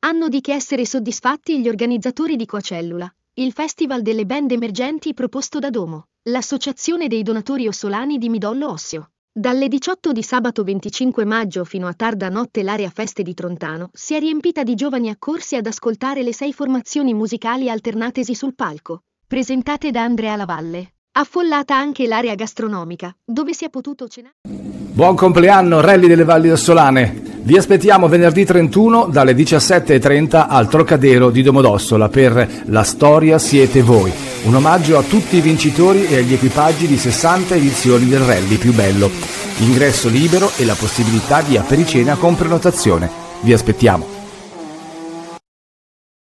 Hanno di che essere soddisfatti gli organizzatori di Coacellula, il festival delle band emergenti proposto da Domo, l'associazione dei donatori ossolani di Midollo Ossio. Dalle 18 di sabato 25 maggio fino a tarda notte l'area feste di Trontano si è riempita di giovani accorsi ad ascoltare le sei formazioni musicali alternatesi sul palco, presentate da Andrea Lavalle. Affollata anche l'area gastronomica, dove si è potuto cenare. Buon compleanno, Rally delle Valli Ossolane! Vi aspettiamo venerdì 31 dalle 17.30 al Trocadero di Domodossola per La storia siete voi, un omaggio a tutti i vincitori e agli equipaggi di 60 edizioni del rally più bello. Ingresso libero e la possibilità di apericena con prenotazione. Vi aspettiamo.